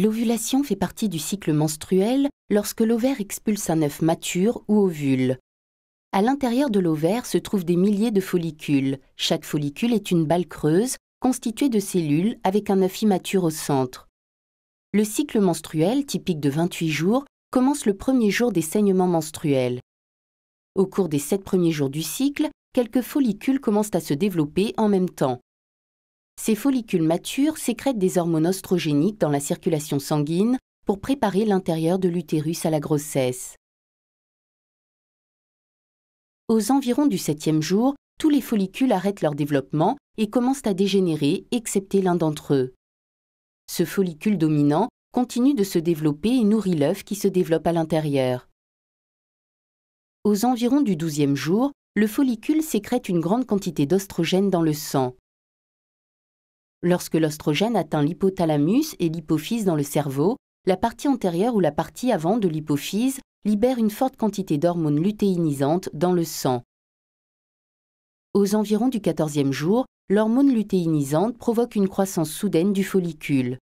L'ovulation fait partie du cycle menstruel lorsque l'ovaire expulse un œuf mature ou ovule. À l'intérieur de l'ovaire se trouvent des milliers de follicules. Chaque follicule est une balle creuse constituée de cellules avec un œuf immature au centre. Le cycle menstruel, typique de 28 jours, commence le premier jour des saignements menstruels. Au cours des sept premiers jours du cycle, quelques follicules commencent à se développer en même temps. Ces follicules matures sécrètent des hormones oestrogéniques dans la circulation sanguine pour préparer l'intérieur de l'utérus à la grossesse. Aux environs du septième jour, tous les follicules arrêtent leur développement et commencent à dégénérer, excepté l'un d'entre eux. Ce follicule dominant continue de se développer et nourrit l'œuf qui se développe à l'intérieur. Aux environs du douzième jour, le follicule sécrète une grande quantité d'ostrogène dans le sang. Lorsque l'ostrogène atteint l'hypothalamus et l'hypophyse dans le cerveau, la partie antérieure ou la partie avant de l'hypophyse libère une forte quantité d'hormones lutéinisantes dans le sang. Aux environs du 14e jour, l'hormone lutéinisante provoque une croissance soudaine du follicule.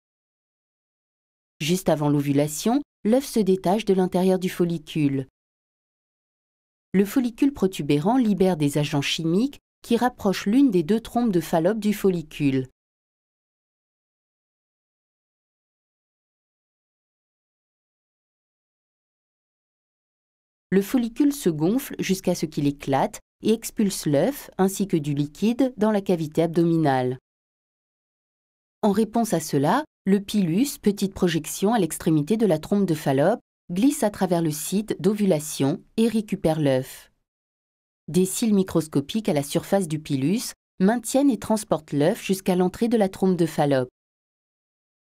Juste avant l'ovulation, l'œuf se détache de l'intérieur du follicule. Le follicule protubérant libère des agents chimiques qui rapprochent l'une des deux trompes de Fallope du follicule. le follicule se gonfle jusqu'à ce qu'il éclate et expulse l'œuf ainsi que du liquide dans la cavité abdominale. En réponse à cela, le pilus, petite projection à l'extrémité de la trompe de Fallope, glisse à travers le site d'ovulation et récupère l'œuf. Des cils microscopiques à la surface du pilus maintiennent et transportent l'œuf jusqu'à l'entrée de la trompe de Fallope.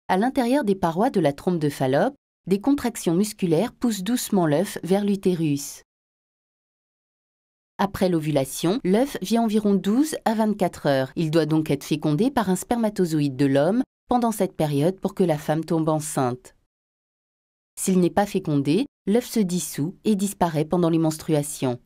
À l'intérieur des parois de la trompe de Fallope, des contractions musculaires poussent doucement l'œuf vers l'utérus. Après l'ovulation, l'œuf vit environ 12 à 24 heures. Il doit donc être fécondé par un spermatozoïde de l'homme pendant cette période pour que la femme tombe enceinte. S'il n'est pas fécondé, l'œuf se dissout et disparaît pendant les menstruations.